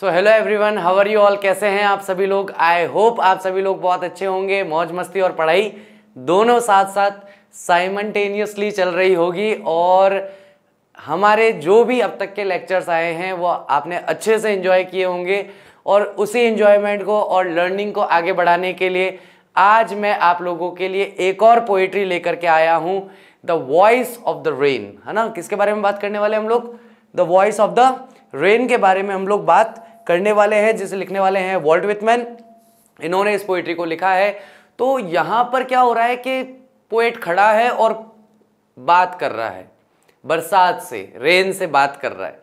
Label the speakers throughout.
Speaker 1: So hello everyone how are you all कैसे हैं आप सभी लोग आई होप आप सभी लोग बहुत अच्छे होंगे मौज मस्ती और पढ़ाई दोनों साथ साथ साइमटेनियसली चल रही होगी और हमारे जो भी अब तक के लेक्चर्स आए हैं वो आपने अच्छे से इन्जॉय किए होंगे और उसी इन्जॉयमेंट को और लर्निंग को आगे बढ़ाने के लिए आज मैं आप लोगों के लिए एक और पोइट्री लेकर के आया हूँ the voice of the rain है ना किसके बारे में बात करने वाले हम लोग the voice of the rain के बारे में हम लोग बात करने वाले हैं जिसे लिखने वाले हैं वॉल्ट विथमैन इन्होंने इस पोइट्री को लिखा है तो यहाँ पर क्या हो रहा है कि पोएट खड़ा है और बात कर रहा है बरसात से रेन से बात कर रहा है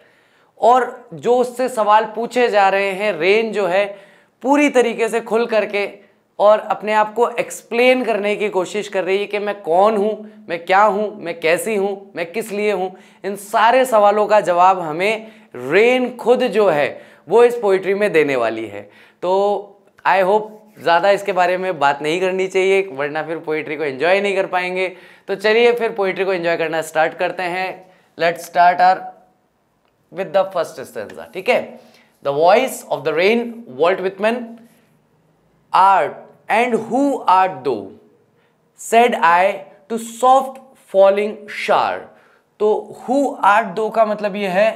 Speaker 1: और जो उससे सवाल पूछे जा रहे हैं रेन जो है पूरी तरीके से खुल करके और अपने आप को एक्सप्लेन करने की कोशिश कर रही है कि मैं कौन हूँ मैं क्या हूँ मैं कैसी हूँ मैं किस लिए हूँ इन सारे सवालों का जवाब हमें रेन खुद जो है वो इस पोइट्री में देने वाली है तो आई होप ज़्यादा इसके बारे में बात नहीं करनी चाहिए वरना फिर पोइट्री को एंजॉय नहीं कर पाएंगे तो चलिए फिर पोइट्री को एंजॉय करना स्टार्ट करते हैं let start are with the first stanza ठीक है the voice of the rain Walt Whitman art and who art thou said I to soft falling shower तो हु आर्ट दो का मतलब ये है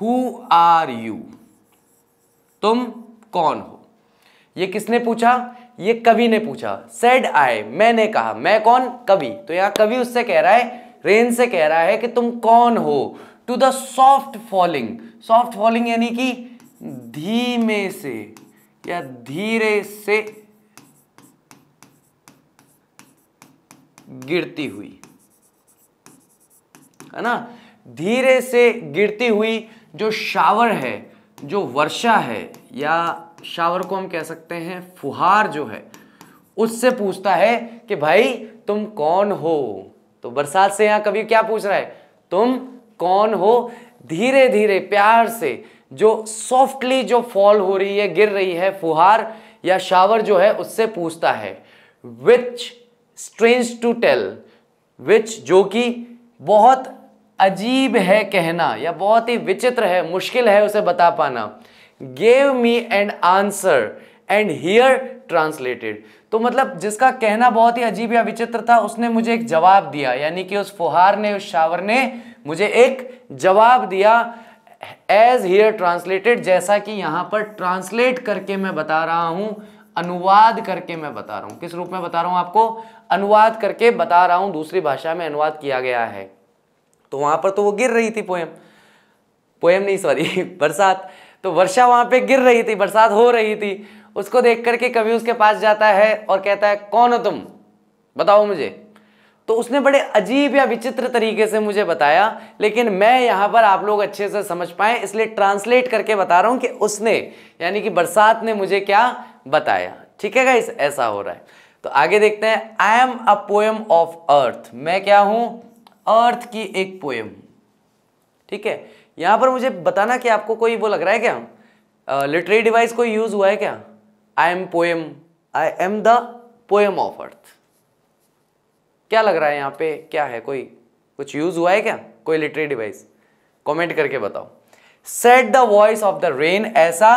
Speaker 1: हु आर यू तुम कौन हो ये किसने पूछा ये कवि ने पूछा सेड आई मैंने कहा मैं कौन कवि तो यहां कवि उससे कह रहा है रेन से कह रहा है कि तुम कौन हो to the soft falling soft falling यानी कि धीमे से या धीरे से गिरती हुई है ना धीरे से गिरती हुई जो शावर है जो वर्षा है या शावर को हम कह सकते हैं फुहार जो है उससे पूछता है कि भाई तुम कौन हो तो बरसात से यहां कभी क्या पूछ रहा है तुम कौन हो धीरे धीरे प्यार से जो सॉफ्टली जो फॉल हो रही है गिर रही है फुहार या शावर जो है उससे पूछता है which strange to tell which जो कि बहुत अजीब है कहना या बहुत ही विचित्र है मुश्किल है उसे बता पाना gave me and answer and here translated तो मतलब जिसका कहना बहुत ही अजीब या विचित्र था उसने मुझे एक जवाब दिया यानी कि उस फुहार ने उस शावर ने मुझे एक जवाब दिया एज हियर ट्रांसलेटेड जैसा कि यहाँ पर ट्रांसलेट करके मैं बता रहा हूँ अनुवाद करके मैं बता रहा हूँ किस रूप में बता रहा हूँ आपको अनुवाद करके बता रहा हूँ दूसरी भाषा में अनुवाद किया गया है तो वहां पर तो वो गिर रही थी पोएम पोएम नहीं सॉरी बरसात तो वर्षा वहां पे गिर रही थी बरसात हो रही थी उसको देख करके कवि उसके पास जाता है और कहता है कौन हो तुम बताओ मुझे तो उसने बड़े अजीब या विचित्र तरीके से मुझे बताया लेकिन मैं यहाँ पर आप लोग अच्छे से समझ पाए इसलिए ट्रांसलेट करके बता रहा हूँ कि उसने यानी कि बरसात ने मुझे क्या बताया ठीक है ऐसा हो रहा है तो आगे देखते हैं I am a poem of earth मैं क्या हूँ अर्थ की एक पोएम ठीक है यहां पर मुझे बताना कि आपको कोई वो लग रहा है क्या लिटरेरी डिवाइस कोई यूज़ हुआ है क्या I am poem I am the poem of earth क्या लग रहा है यहाँ पे क्या है कोई कुछ यूज़ हुआ है क्या कोई लिटरेरी डिवाइस कमेंट करके बताओ said the voice of the rain ऐसा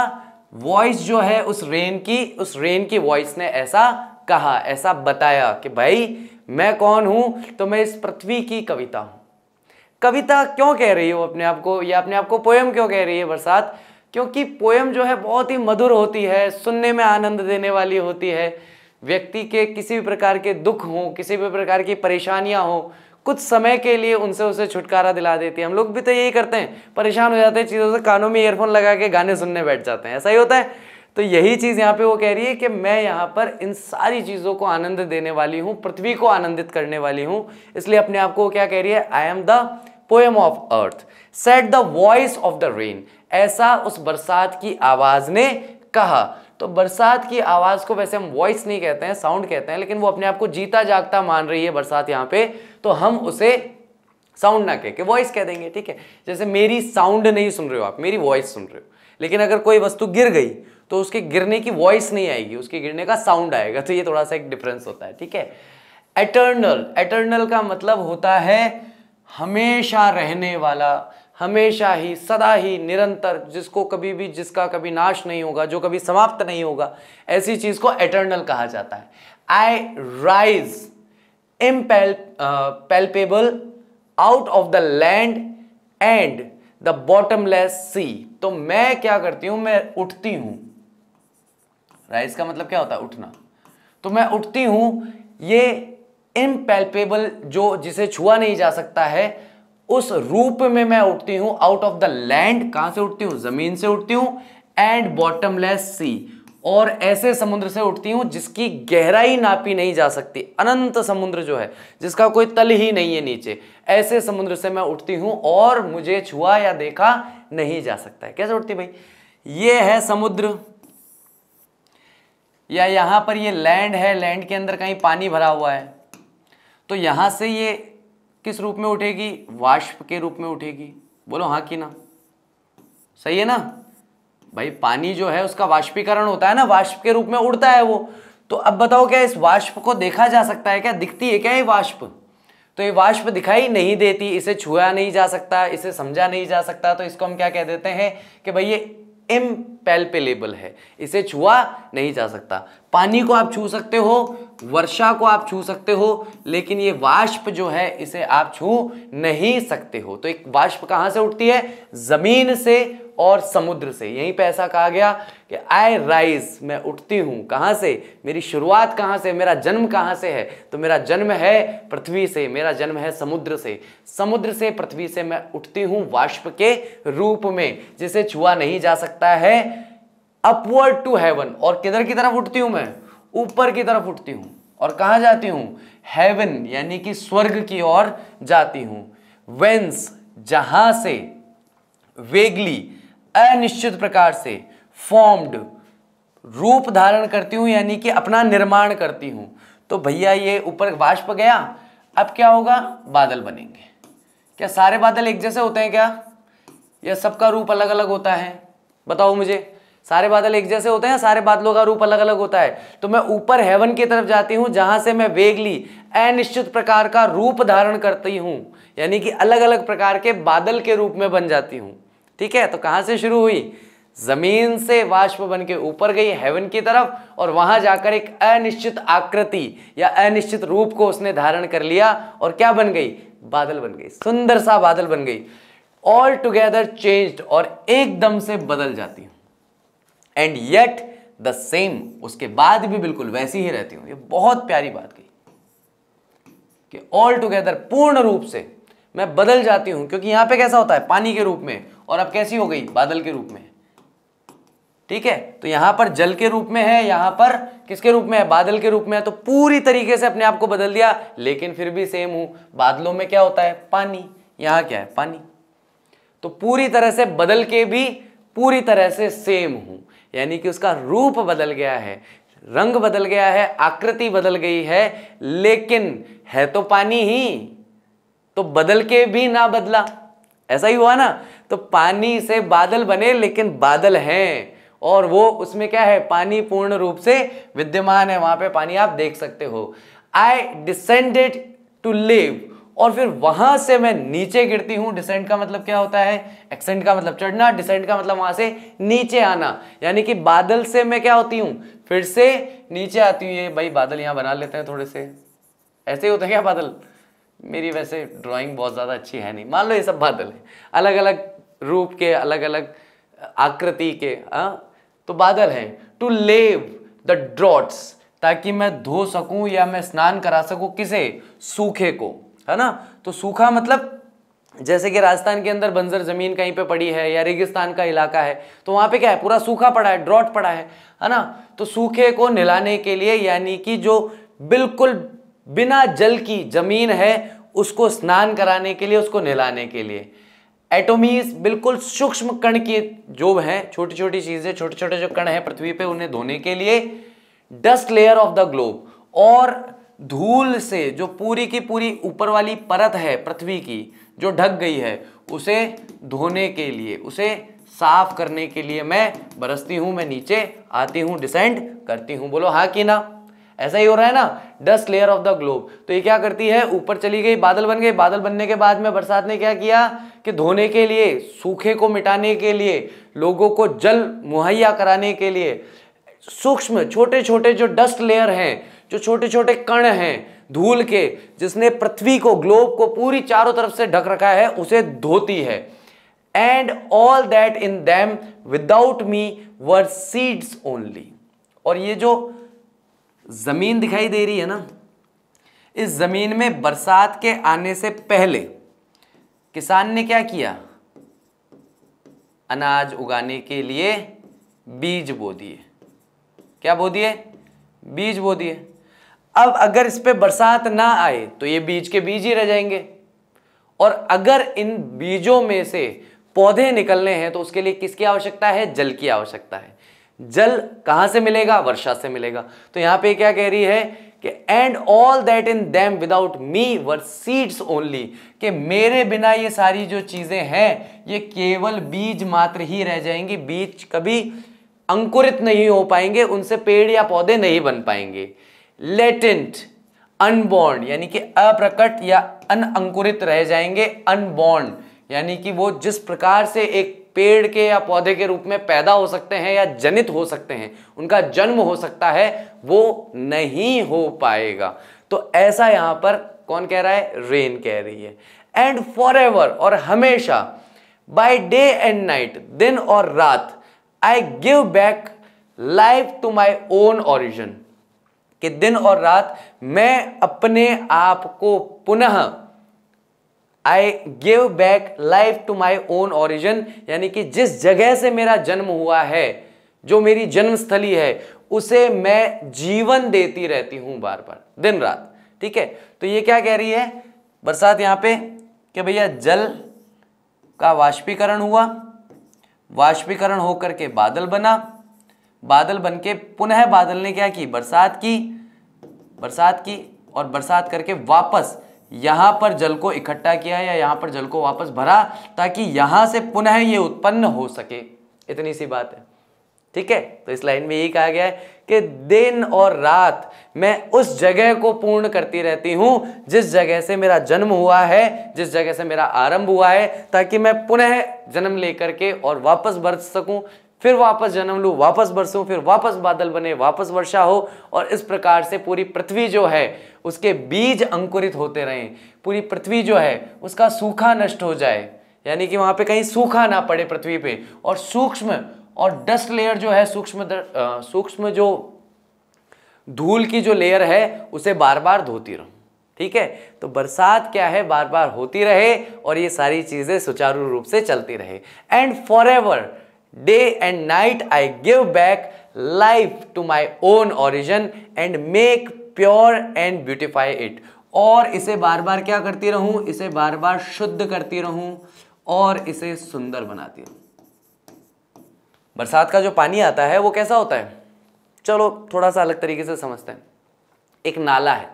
Speaker 1: वॉइस जो है उस रेन की उस रेन की वॉइस ने ऐसा कहा ऐसा बताया कि भाई मैं कौन हूं तो मैं इस पृथ्वी की कविता हूं कविता क्यों कह रही हो अपने आप को या अपने आप को पोयम क्यों कह रही है बरसात क्योंकि पोयम जो है बहुत ही मधुर होती है सुनने में आनंद देने वाली होती है व्यक्ति के किसी भी प्रकार के दुख हों किसी भी प्रकार की परेशानियां हों कुछ समय के लिए उनसे उसे छुटकारा दिला देती है हम लोग भी तो यही करते हैं परेशान हो जाते हैं चीज़ों से कानों में ईयरफोन लगा के गाने सुनने बैठ जाते हैं ऐसा ही होता है तो यही चीज़ यहाँ पे वो कह रही है कि मैं यहाँ पर इन सारी चीज़ों को आनंद देने वाली हूँ पृथ्वी को आनंदित करने वाली हूँ इसलिए अपने आप को क्या कह रही है I am the poem of earth said the voice of the rain ऐसा उस बरसात की आवाज़ ने कहा तो बरसात की आवाज़ को वैसे हम वॉइस नहीं कहते हैं साउंड कहते हैं लेकिन वो अपने आप को जीता जागता मान रही है बरसात यहाँ पे तो हम उसे साउंड ना कह के वॉइस कह देंगे ठीक है जैसे मेरी साउंड नहीं सुन रहे हो आप मेरी वॉइस सुन रहे हो लेकिन अगर कोई वस्तु गिर गई तो उसके गिरने की वॉइस नहीं आएगी उसके गिरने का साउंड आएगा तो ये थोड़ा सा एक डिफरेंस होता है ठीक है एटर्नल एटर्नल का मतलब होता है हमेशा रहने वाला हमेशा ही सदा ही निरंतर जिसको कभी भी जिसका कभी नाश नहीं होगा जो कभी समाप्त नहीं होगा ऐसी चीज़ को एटर्नल कहा जाता है I rise palpable out of the land and the bottomless sea तो मैं क्या करती हूँ मैं उठती हूँ राइज का मतलब क्या होता है उठना तो मैं उठती हूं ये इम्पेल्पेबल जो जिसे छुआ नहीं जा सकता है उस रूप में मैं उठती हूं आउट ऑफ द लैंड कहां से उठती हूँ जमीन से उठती हूं एंड बॉटमलेस सी और ऐसे समुद्र से उठती हूं जिसकी गहराई नापी नहीं जा सकती अनंत समुद्र जो है जिसका कोई तल ही नहीं है नीचे ऐसे समुद्र से मैं उठती हूं और मुझे छुआ या देखा नहीं जा सकता है कैसे उठती भाई ये है समुद्र या यहाँ पर ये लैंड है लैंड के अंदर कहीं पानी भरा हुआ है तो यहाँ से ये किस रूप में उठेगी वाष्प के रूप में उठेगी बोलो हाँ कि ना सही है ना भाई पानी जो है उसका वाष्पीकरण होता है ना वाष्प के रूप में उड़ता है वो तो अब बताओ क्या इस वाष्प को देखा जा सकता है क्या दिखती है क्या ये वाष्प तो ये वाष्प दिखाई नहीं देती इसे छुआ नहीं जा सकता इसे समझा नहीं जा सकता तो इसको हम क्या कह देते हैं कि भाई ये इम्पेल्पेलेबल है इसे छुआ नहीं जा सकता पानी को आप छू सकते हो वर्षा को आप छू सकते हो लेकिन ये वाष्प जो है इसे आप छू नहीं सकते हो तो एक वाष्प कहां से उठती है ज़मीन से और समुद्र से यहीं पे ऐसा कहा गया कि आई राइज मैं उठती हूँ कहाँ से मेरी शुरुआत कहाँ से मेरा जन्म कहाँ से है तो मेरा जन्म है पृथ्वी से मेरा जन्म है समुद्र से समुद्र से पृथ्वी से मैं उठती हूँ वाष्प के रूप में जिसे छुआ नहीं जा सकता है अपवर्ड टू हेवन और किधर की तरफ उठती हूँ मैं ऊपर की तरफ उठती हूँ और कहाँ जाती हूँ हेवन यानी कि स्वर्ग की ओर जाती हूँ वेंस जहाँ से वेगली अनिश्चित प्रकार से फॉर्म्ड रूप धारण करती हूँ यानी कि अपना निर्माण करती हूँ तो भैया ये ऊपर वाष्प गया अब क्या होगा बादल बनेंगे क्या सारे बादल एक जैसे होते हैं क्या या सबका रूप अलग अलग होता है बताओ मुझे सारे बादल एक जैसे होते हैं सारे बादलों का रूप अलग अलग होता है तो मैं ऊपर हेवन की तरफ जाती हूँ जहाँ से मैं वेगली अनिश्चित प्रकार का रूप धारण करती हूँ यानी कि अलग अलग प्रकार के बादल के रूप में बन जाती हूँ ठीक है तो कहां से शुरू हुई जमीन से वाष्प बन के ऊपर गई हेवन की तरफ और वहां जाकर एक अनिश्चित आकृति या अनिश्चित रूप को उसने धारण कर लिया और क्या बन गई बादल बन गई सुंदर सा बादल बन गई ऑल टूगेदर चेंज्ड और एकदम से बदल जाती हूँ एंड येट द सेम उसके बाद भी बिल्कुल वैसी ही रहती हूं ये बहुत प्यारी बात कही कि ऑल टूगेदर पूर्ण रूप से मैं बदल जाती हूं क्योंकि यहां पे कैसा होता है पानी के रूप में और अब कैसी हो गई बादल के रूप में ठीक है तो यहां पर जल के रूप में है यहां पर किसके रूप में है बादल के रूप में है तो पूरी तरीके से अपने आप को बदल दिया लेकिन फिर भी सेम हूं बादलों में क्या होता है पानी यहां क्या है पानी तो पूरी तरह से बदल के भी पूरी तरह से सेम हूं यानी कि उसका रूप बदल गया है रंग बदल गया है आकृति बदल गई है लेकिन है तो पानी ही तो बदल के भी ना बदला ऐसा ही हुआ ना तो पानी से बादल बने लेकिन बादल हैं और वो उसमें क्या है पानी पूर्ण रूप से विद्यमान है वहां पे पानी आप देख सकते हो आई डिसेंडेड टू लिव और फिर वहां से मैं नीचे गिरती हूँ डिसेंट का मतलब क्या होता है एक्सेंट का मतलब चढ़ना डिसेंट का मतलब वहां से नीचे आना यानी कि बादल से मैं क्या होती हूँ फिर से नीचे आती हूँ ये भाई बादल यहाँ बना लेते हैं थोड़े से ऐसे ही होते हैं क्या बादल मेरी तो वैसे ड्राइंग बहुत ज़्यादा अच्छी है नहीं मान लो ये सब बादल है अलग अलग रूप के अलग अलग आकृति के आ? हाँ, तो बादल हैं टू लेव द ड्रॉट्स ताकि मैं धो सकूं या मैं स्नान करा सकूं किसे सूखे को है ना तो सूखा मतलब जैसे कि राजस्थान के अंदर बंजर ज़मीन कहीं पे पड़ी है या रेगिस्तान का इलाका है तो वहाँ पे क्या है पूरा सूखा पड़ा है ड्रॉट पड़ा है है ना तो सूखे को नहलाने के लिए यानी कि जो बिल्कुल बिना जल की जमीन है उसको स्नान कराने के लिए उसको नहलाने के लिए एटोमीज बिल्कुल सूक्ष्म कण की जो हैं छोटी छोटी चीज़ें छोटे छोटे जो कण हैं पृथ्वी पे उन्हें धोने के लिए dust layer of the globe और धूल से जो पूरी की पूरी ऊपर वाली परत है पृथ्वी की जो ढक गई है उसे धोने के लिए उसे साफ करने के लिए मैं बरसती हूँ मैं नीचे आती हूँ डिसेंड करती हूँ बोलो हाँ कि ना ऐसा ही हो रहा है ना dust layer of the globe तो ये क्या करती है ऊपर चली गई बादल बन गए बादल बनने के बाद में बरसात ने क्या किया कि धोने के लिए सूखे को मिटाने के लिए लोगों को जल मुहैया कराने के लिए सूक्ष्म छोटे छोटे जो डस्ट लेयर हैं जो छोटे छोटे कण हैं धूल के जिसने पृथ्वी को ग्लोब को पूरी चारों तरफ से ढक रखा है उसे धोती है and all that in them without me were seeds only और ये जो ज़मीन दिखाई दे रही है ना इस ज़मीन में बरसात के आने से पहले किसान ने क्या किया अनाज उगाने के लिए बीज बो दिए क्या बो दिए बीज बो दिए अब अगर इस पर बरसात ना आए तो ये बीज के बीज ही रह जाएंगे और अगर इन बीजों में से पौधे निकलने हैं तो उसके लिए किसकी आवश्यकता है जल की आवश्यकता है जल कहां से मिलेगा वर्षा से मिलेगा तो यहां पे क्या कह रही है कि and all that in them without me were seeds only कि मेरे बिना ये सारी जो चीजें हैं ये केवल बीज मात्र ही रह जाएंगी बीज कभी अंकुरित नहीं हो पाएंगे उनसे पेड़ या पौधे नहीं बन पाएंगे लेटेंट अनबॉर्न यानी कि अप्रकट या अनअंकुरित रह जाएंगे अनबॉर्न यानी कि वो जिस प्रकार से एक पेड़ के या पौधे के रूप में पैदा हो सकते हैं या जनित हो सकते हैं उनका जन्म हो सकता है वो नहीं हो पाएगा तो ऐसा यहां पर कौन कह रहा है रेन कह रही है एंड फॉर एवर और हमेशा बाय डे एंड नाइट दिन और रात I give back life to my own origin कि दिन और रात मैं अपने आप को पुनः I give back life to my own origin यानी कि जिस जगह से मेरा जन्म हुआ है जो मेरी जन्मस्थली है उसे मैं जीवन देती रहती हूं बार बार दिन रात ठीक है तो ये क्या कह रही है बरसात यहां पे कि भैया जल का वाष्पीकरण हुआ वाष्पीकरण होकर के बादल बना बादल बन के पुनः बादल ने क्या की बरसात की बरसात की और बरसात करके वापस यहां पर जल को इकट्ठा किया या यहां पर जल को वापस भरा ताकि यहां से पुनः ये उत्पन्न हो सके इतनी सी बात है ठीक है तो इस लाइन में यही कहा गया है कि दिन और रात मैं उस जगह को पूर्ण करती रहती हूं जिस जगह से मेरा जन्म हुआ है जिस जगह से मेरा आरंभ हुआ है ताकि मैं पुनः जन्म लेकर के और वापस बरत सकूं फिर वापस जन्म लूँ वापस बरसूँ फिर वापस बादल बने वापस वर्षा हो और इस प्रकार से पूरी पृथ्वी जो है उसके बीज अंकुरित होते रहें पूरी पृथ्वी जो है उसका सूखा नष्ट हो जाए यानी कि वहाँ पे कहीं सूखा ना पड़े पृथ्वी पे और सूक्ष्म और डस्ट लेयर जो है सूक्ष्म सूक्ष्म जो धूल की जो लेयर है उसे बार बार धोती रहो ठीक है तो बरसात क्या है बार बार होती रहे और ये सारी चीज़ें सुचारू रूप से चलती रहे and forever Day and night I give back life to my own origin and make pure and beautify it. और इसे बार बार क्या करती रहूं इसे बार बार शुद्ध करती रहूं और इसे सुंदर बनाती रहूं बरसात का जो पानी आता है वो कैसा होता है चलो थोड़ा सा अलग तरीके से समझते हैं एक नाला है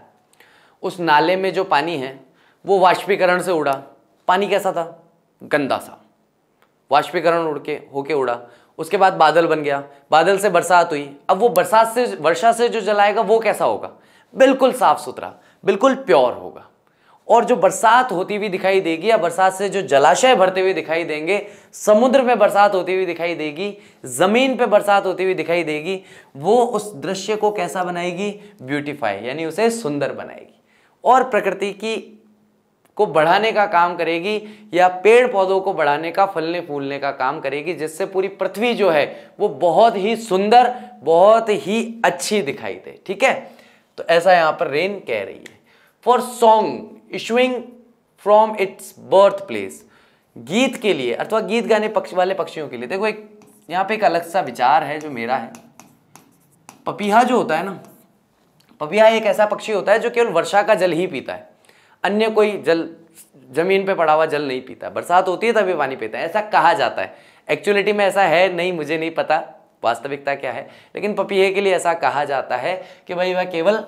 Speaker 1: उस नाले में जो पानी है वो वाष्पीकरण से उड़ा पानी कैसा था गंदा सा वाष्पीकरण उड़ के होके उड़ा उसके बाद बादल बन गया बादल से बरसात हुई अब वो बरसात से वर्षा से जो जलाएगा वो कैसा होगा बिल्कुल साफ सुथरा बिल्कुल प्योर होगा और जो बरसात होती हुई दिखाई देगी या बरसात से जो जलाशय भरते हुए दिखाई देंगे समुद्र में बरसात होती हुई दिखाई देगी ज़मीन पे बरसात होती हुई दिखाई देगी वो उस दृश्य को कैसा बनाएगी ब्यूटीफाई यानी उसे सुंदर बनाएगी और प्रकृति की को बढ़ाने का काम करेगी या पेड़ पौधों को बढ़ाने का फलने फूलने का काम करेगी जिससे पूरी पृथ्वी जो है वो बहुत ही सुंदर बहुत ही अच्छी दिखाई दे ठीक है तो ऐसा यहां पर रेन कह रही है for song issuing from its birth place गीत के लिए अथवा गीत गाने पक्ष वाले पक्षियों के लिए देखो एक यहाँ पे एक अलग सा विचार है जो मेरा है पपीहा जो होता है ना पपीहा एक ऐसा पक्षी होता है जो केवल वर्षा का जल ही पीता है अन्य कोई जल जमीन पे पड़ा हुआ जल नहीं पीता बरसात होती है तभी पानी पीता है ऐसा कहा जाता है एक्चुअलिटी में ऐसा है नहीं मुझे नहीं पता वास्तविकता क्या है लेकिन पपीहे के लिए ऐसा कहा जाता है कि भाई वह केवल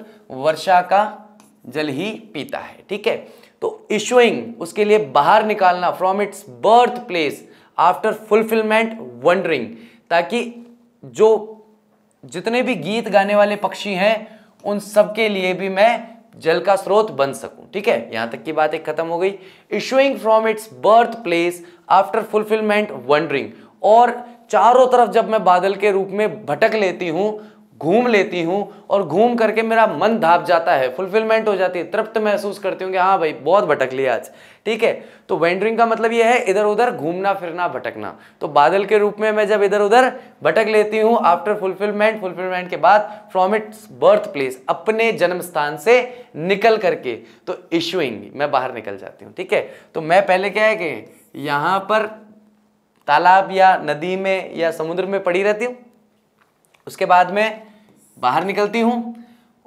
Speaker 1: वर्षा का जल ही पीता है ठीक है तो इशुइंग उसके लिए बाहर निकालना from its birth place after fulfilment wandering ताकि जो जितने भी गीत गाने वाले पक्षी हैं उन सबके लिए भी मैं जल का स्रोत बन सकूं ठीक है यहां तक की बात एक खत्म हो गई issuing from its birth place after fulfilment wandering और चारों तरफ जब मैं बादल के रूप में भटक लेती हूं घूम लेती हूँ और घूम करके मेरा मन धाप जाता है फुलफिलमेंट हो जाती है तृप्त महसूस करती हूँ कि हाँ भाई बहुत भटक लिया आज ठीक है तो वेंडरिंग का मतलब ये है इधर उधर घूमना फिरना भटकना तो बादल के रूप में मैं जब इधर उधर भटक लेती हूँ आफ्टर फुलफिलमेंट फुलफिलमेंट के बाद फ्रॉम इट्स बर्थ प्लेस अपने जन्म स्थान से निकल करके तो इशुइंग मैं बाहर निकल जाती हूँ ठीक है तो मैं पहले क्या है कि यहाँ पर तालाब या नदी में या समुद्र में पड़ी रहती हूँ उसके बाद में बाहर निकलती हूँ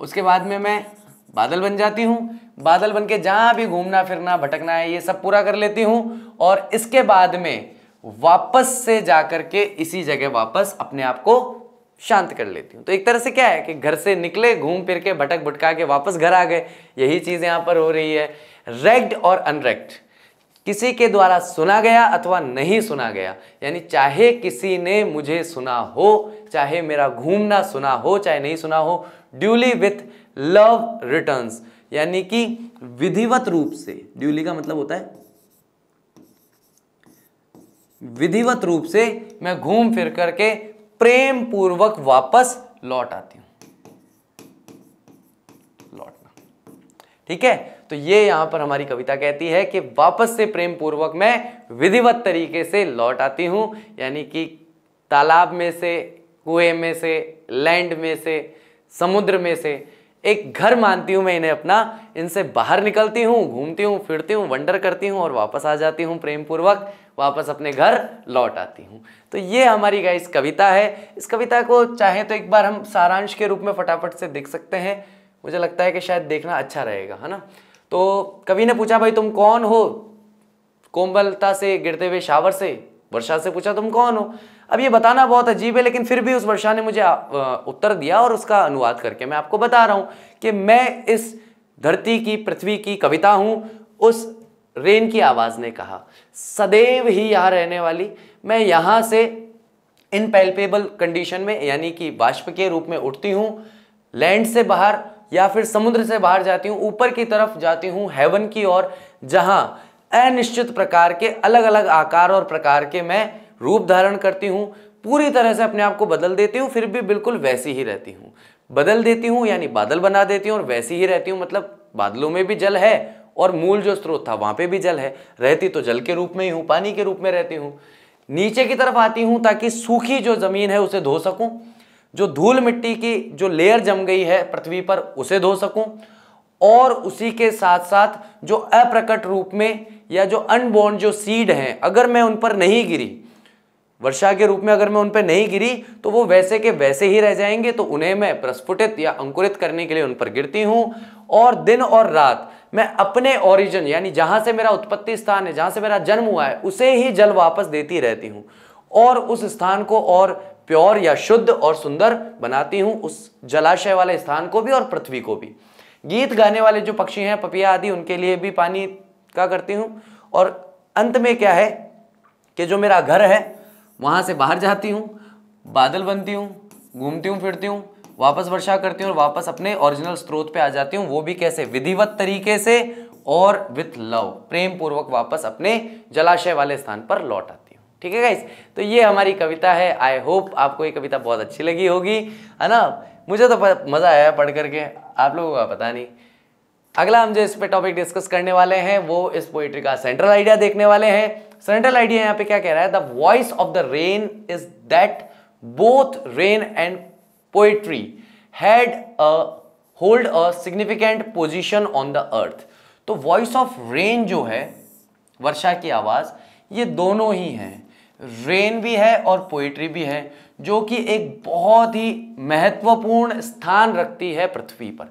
Speaker 1: उसके बाद में मैं बादल बन जाती हूँ बादल बन के जहाँ भी घूमना फिरना भटकना है ये सब पूरा कर लेती हूँ और इसके बाद में वापस से जा कर के इसी जगह वापस अपने आप को शांत कर लेती हूँ तो एक तरह से क्या है कि घर से निकले घूम फिर के भटक भटका के वापस घर आ गए यही चीज़ यहाँ पर हो रही है रेग्ड और अनरेग्ड किसी के द्वारा सुना गया अथवा नहीं सुना गया यानी चाहे किसी ने मुझे सुना हो चाहे मेरा घूमना सुना हो चाहे नहीं सुना हो ड्यूली विथ लव रिटर्न्स यानी कि विधिवत रूप से ड्यूली का मतलब होता है विधिवत रूप से मैं घूम फिर करके प्रेम पूर्वक वापस लौट आती हूं ठीक है तो ये यहां पर हमारी कविता कहती है कि वापस से प्रेम पूर्वक मैं विधिवत तरीके से लौट आती हूं यानी कि तालाब में से कुएं में से लैंड में से समुद्र में से एक घर मानती हूं मैं इन्हें अपना इनसे बाहर निकलती हूं घूमती हूं फिरती हूँ वंडर करती हूँ और वापस आ जाती हूँ प्रेम पूर्वक वापस अपने घर लौट आती हूँ तो ये हमारी गाइस कविता है इस कविता को चाहे तो एक बार हम सारांश के रूप में फटाफट से देख सकते हैं मुझे लगता है कि शायद देखना अच्छा रहेगा है ना तो कवि ने पूछा भाई तुम कौन हो कोमलता से गिरते हुए शावर से वर्षा से पूछा तुम कौन हो अब ये बताना बहुत अजीब है लेकिन फिर भी उस वर्षा ने मुझे उत्तर दिया और उसका अनुवाद करके मैं आपको बता रहा हूँ कि मैं इस धरती की पृथ्वी की कविता हूँ उस रेन की आवाज़ ने कहा सदैव ही यहाँ रहने वाली मैं यहाँ से इनपेल्पेबल कंडीशन में यानी कि वाष्प के रूप में उठती हूँ लैंड से बाहर या फिर समुद्र से बाहर जाती हूँ ऊपर की तरफ जाती हूँ हेवन की ओर जहाँ अनिश्चित प्रकार के अलग अलग आकार और प्रकार के मैं रूप धारण करती हूँ पूरी तरह से अपने आप को बदल देती हूँ फिर भी बिल्कुल वैसी ही रहती हूँ बदल देती हूँ यानी बादल बना देती हूँ और वैसी ही रहती हूँ मतलब बादलों में भी जल है और मूल जो स्रोत था वहाँ पे भी जल है रहती तो जल के रूप में ही हूँ पानी के रूप में रहती हूँ नीचे की तरफ आती हूँ ताकि सूखी जो ज़मीन है उसे धो सकूँ जो धूल मिट्टी की जो लेयर जम गई है पृथ्वी पर उसे धो सकूं और उसी के साथ साथ जो अप्रकट रूप में या जो अनबोर्न जो सीड हैं अगर मैं उन पर नहीं गिरी वर्षा के रूप में अगर मैं उन पर नहीं गिरी तो वो वैसे के वैसे ही रह जाएंगे तो उन्हें मैं प्रस्फुटित या अंकुरित करने के लिए उन पर गिरती हूँ और दिन और रात मैं अपने ओरिजिन यानी जहाँ से मेरा उत्पत्ति स्थान है जहाँ से मेरा जन्म हुआ है उसे ही जल वापस देती रहती हूँ और उस स्थान को और प्योर या शुद्ध और सुंदर बनाती हूँ उस जलाशय वाले स्थान को भी और पृथ्वी को भी गीत गाने वाले जो पक्षी हैं पपिया आदि उनके लिए भी पानी का करती हूँ और अंत में क्या है कि जो मेरा घर है वहाँ से बाहर जाती हूँ बादल बनती हूँ घूमती हूँ फिरती हूँ वापस वर्षा करती हूँ और वापस अपने ओरिजिनल स्रोत पे आ जाती हूँ वो भी कैसे विधिवत तरीके से और विथ लव प्रेम पूर्वक वापस अपने जलाशय वाले स्थान पर लौट आती ठीक है गाइस तो ये हमारी कविता है आई होप आपको ये कविता बहुत अच्छी लगी होगी है ना मुझे तो मज़ा आया पढ़ करके आप लोगों का पता नहीं अगला हम जो इस पे टॉपिक डिस्कस करने वाले हैं वो इस पोइट्री का सेंट्रल आइडिया देखने वाले हैं सेंट्रल आइडिया यहाँ पे क्या कह रहा है the voice of the rain is that both rain and poetry had a hold a significant position on the earth तो वॉइस ऑफ रेन जो है वर्षा की आवाज़ ये दोनों ही हैं रेन भी है और पोइट्री भी है जो कि एक बहुत ही महत्वपूर्ण स्थान रखती है पृथ्वी पर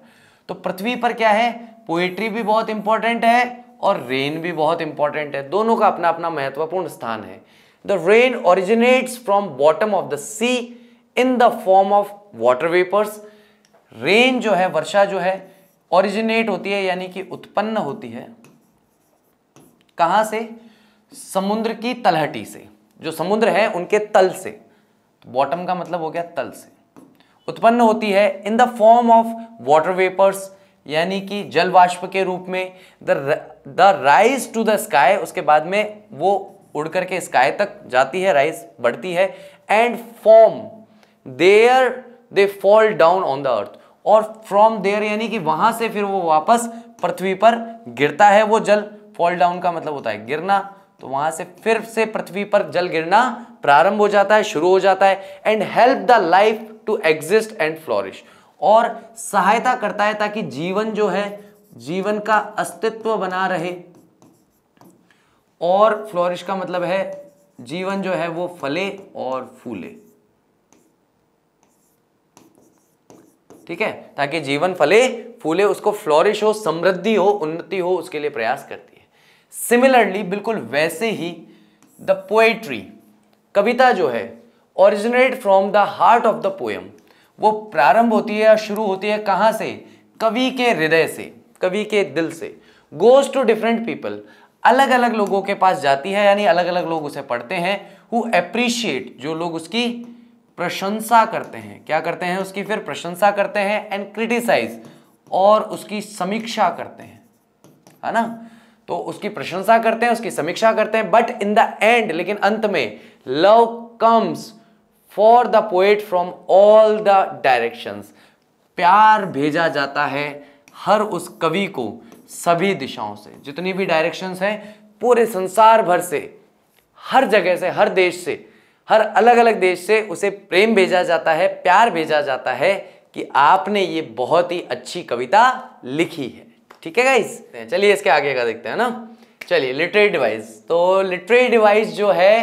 Speaker 1: तो पृथ्वी पर क्या है पोइट्री भी बहुत इंपॉर्टेंट है और रेन भी बहुत इंपॉर्टेंट है दोनों का अपना अपना महत्वपूर्ण स्थान है the rain originates from bottom of the sea in the form of water vapours rain जो है वर्षा जो है ओरिजिनेट होती है यानी कि उत्पन्न होती है कहां से समुद्र की तलहटी से जो समुद्र है उनके तल से तो बॉटम का मतलब हो गया तल से उत्पन्न होती है in the form of water vapours यानी कि जल वाष्प के रूप में the the rise to the sky उसके बाद में वो उड़ करके स्काई तक जाती है राइज बढ़ती है and form there they fall down on the earth और फ्रॉम देयर यानी कि वहां से फिर वो वापस पृथ्वी पर गिरता है वो जल फॉल डाउन का मतलब होता है गिरना तो वहां से फिर से पृथ्वी पर जल गिरना प्रारंभ हो जाता है शुरू हो जाता है and help the life to exist and flourish और सहायता करता है ताकि जीवन जो है जीवन का अस्तित्व बना रहे और फ्लोरिश का मतलब है जीवन जो है वो फले और फूले ठीक है ताकि जीवन फले फूले उसको फ्लोरिश हो समृद्धि हो उन्नति हो उसके लिए प्रयास करती है सिमिलरली बिल्कुल वैसे ही द पोएट्री कविता जो है originate from the heart of the poem वो प्रारंभ होती है या शुरू होती है कहाँ से कवि के हृदय से कवि के दिल से गोज टू डिफरेंट पीपल अलग अलग लोगों के पास जाती है यानी अलग अलग लोग उसे पढ़ते हैं हु अप्रिशिएट जो लोग उसकी प्रशंसा करते हैं क्या करते हैं उसकी फिर प्रशंसा करते हैं एंड क्रिटिसाइज और उसकी समीक्षा करते हैं है ना तो उसकी प्रशंसा करते हैं उसकी समीक्षा करते हैं बट इन द एंड लेकिन अंत में love comes for the poet from all the direction प्यार भेजा जाता है हर उस कवि को सभी दिशाओं से जितनी भी डायरेक्शंस हैं पूरे संसार भर से हर जगह से हर देश से हर अलग अलग देश से उसे प्रेम भेजा जाता है प्यार भेजा जाता है कि आपने ये बहुत ही अच्छी कविता लिखी है ठीक है गाइज चलिए इसके आगे का देखते हैं ना चलिए लिटरेरी डिवाइस तो लिटरेरी डिवाइस जो है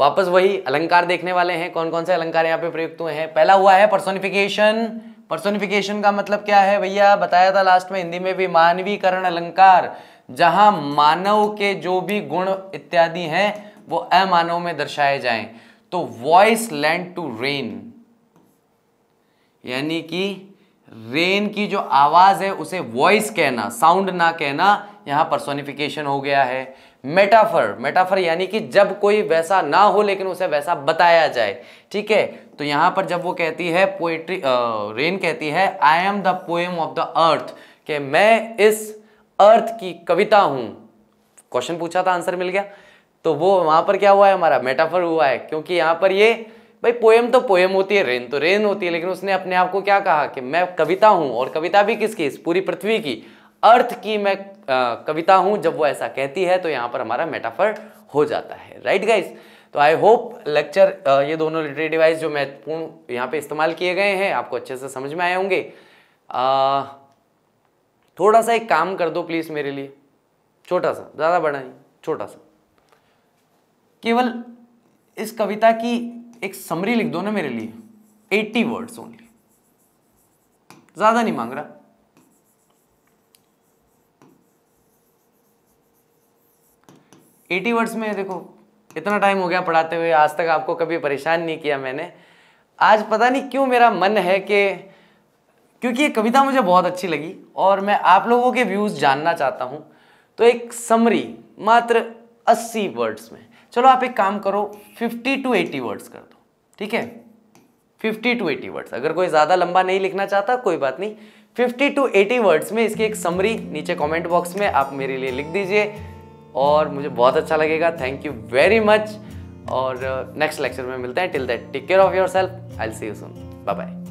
Speaker 1: वापस वही अलंकार देखने वाले हैं कौन कौन से अलंकार यहाँ पे प्रयुक्त हुए हैं पहला हुआ है पर्सोनिफिकेशन पर्सोनिफिकेशन का मतलब क्या है भैया बताया था लास्ट में हिंदी में भी मानवीकरण अलंकार जहां मानव के जो भी गुण इत्यादि हैं वो अमानव में दर्शाए जाएं तो वॉइस लैंड टू रेन यानी कि रेन की जो आवाज़ है उसे वॉइस कहना साउंड ना कहना पर सोनिफिकेशन हो गया है मेटाफर मेटाफर यानी कि जब कोई वैसा ना हो लेकिन उसे वैसा बताया जाए ठीक है तो यहां पर जब वो कहती है पोएट्री रेन कहती है I am the poem of the earth कि मैं इस अर्थ की कविता हूं क्वेश्चन पूछा था आंसर मिल गया तो वो वहां पर क्या हुआ है हमारा मेटाफर हुआ है क्योंकि यहां पर ये भाई पोएम तो पोएम होती है रेन तो रेन होती है लेकिन उसने अपने आप को क्या कहा कि मैं कविता हूँ और कविता भी किसकी इस पूरी पृथ्वी की अर्थ की मैं आ, कविता हूँ जब वो ऐसा कहती है तो यहाँ पर हमारा मेटाफर हो जाता है राइट गाइस तो आई होप लेक्चर ये दोनों लिटरेरी डिवाइस जो महत्वपूर्ण यहाँ पे इस्तेमाल किए गए हैं आपको अच्छे से समझ में आए होंगे थोड़ा सा एक काम कर दो प्लीज़ मेरे लिए छोटा सा ज़्यादा बड़ा नहीं छोटा सा केवल इस कविता की एक समरी लिख दो ना मेरे लिए 80 वर्ड्स ओनली ज्यादा नहीं मांग रहा एटी वर्ड्स में देखो इतना टाइम हो गया पढ़ाते हुए आज तक आपको कभी परेशान नहीं किया मैंने आज पता नहीं क्यों मेरा मन है कि क्योंकि ये कविता मुझे बहुत अच्छी लगी और मैं आप लोगों के व्यूज़ जानना चाहता हूँ तो एक समरी मात्र अस्सी वर्ड्स में चलो आप एक काम करो फिफ्टी टू एटी वर्ड्स कर दो ठीक है फिफ्टी टू एटी वर्ड्स अगर कोई ज़्यादा लंबा नहीं लिखना चाहता कोई बात नहीं फिफ्टी टू एटी वर्ड्स में इसकी एक समरी नीचे कमेंट बॉक्स में आप मेरे लिए लिख दीजिए और मुझे बहुत अच्छा लगेगा थैंक यू वेरी मच और नेक्स्ट uh, लेक्चर में मिलते हैं till that take care of your self I see you soon bye bye